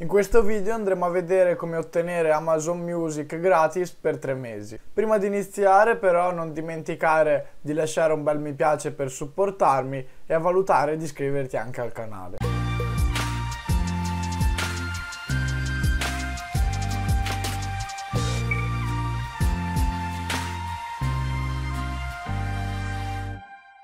In questo video andremo a vedere come ottenere Amazon Music gratis per 3 mesi. Prima di iniziare però non dimenticare di lasciare un bel mi piace per supportarmi e a valutare di iscriverti anche al canale.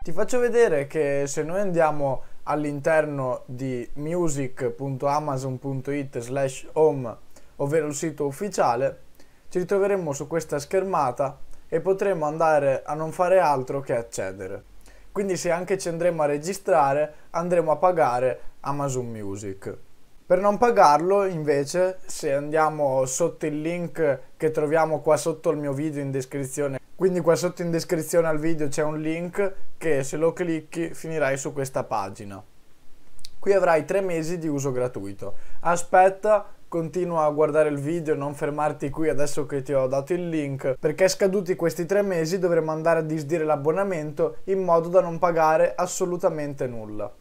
Ti faccio vedere che se noi andiamo all'interno di music.amazon.it slash home, ovvero il sito ufficiale, ci ritroveremo su questa schermata e potremo andare a non fare altro che accedere. Quindi se anche ci andremo a registrare andremo a pagare Amazon Music. Per non pagarlo invece se andiamo sotto il link che troviamo qua sotto il mio video in descrizione quindi qua sotto in descrizione al video c'è un link che se lo clicchi finirai su questa pagina qui avrai tre mesi di uso gratuito aspetta continua a guardare il video, non fermarti qui adesso che ti ho dato il link, perché scaduti questi tre mesi dovremo andare a disdire l'abbonamento in modo da non pagare assolutamente nulla.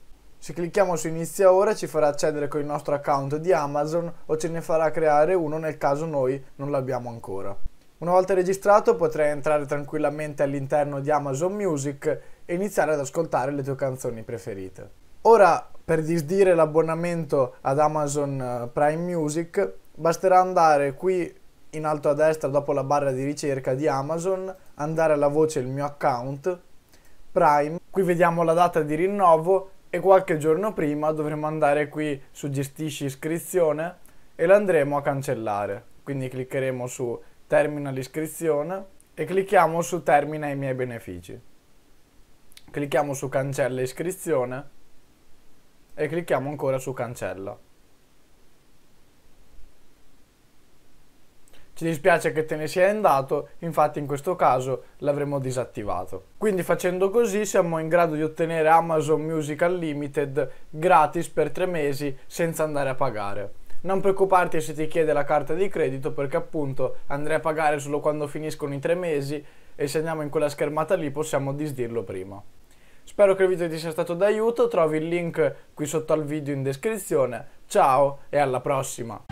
Se clicchiamo su inizia ora ci farà accedere con il nostro account di Amazon o ce ne farà creare uno nel caso noi non l'abbiamo ancora. Una volta registrato potrai entrare tranquillamente all'interno di Amazon Music e iniziare ad ascoltare le tue canzoni preferite. Ora, per disdire l'abbonamento ad Amazon eh, Prime Music, basterà andare qui in alto a destra dopo la barra di ricerca di Amazon, andare alla voce il mio account, Prime, qui vediamo la data di rinnovo e qualche giorno prima dovremo andare qui su gestisci iscrizione e l'andremo a cancellare. Quindi cliccheremo su termina l'iscrizione e clicchiamo su termina i miei benefici. Clicchiamo su cancella iscrizione e clicchiamo ancora su cancella. Ci dispiace che te ne sia andato, infatti in questo caso l'avremo disattivato. Quindi facendo così siamo in grado di ottenere Amazon Music Unlimited gratis per tre mesi senza andare a pagare. Non preoccuparti se ti chiede la carta di credito perché appunto andrai a pagare solo quando finiscono i tre mesi e se andiamo in quella schermata lì possiamo disdirlo prima. Spero che il video ti sia stato d'aiuto, trovi il link qui sotto al video in descrizione. Ciao e alla prossima!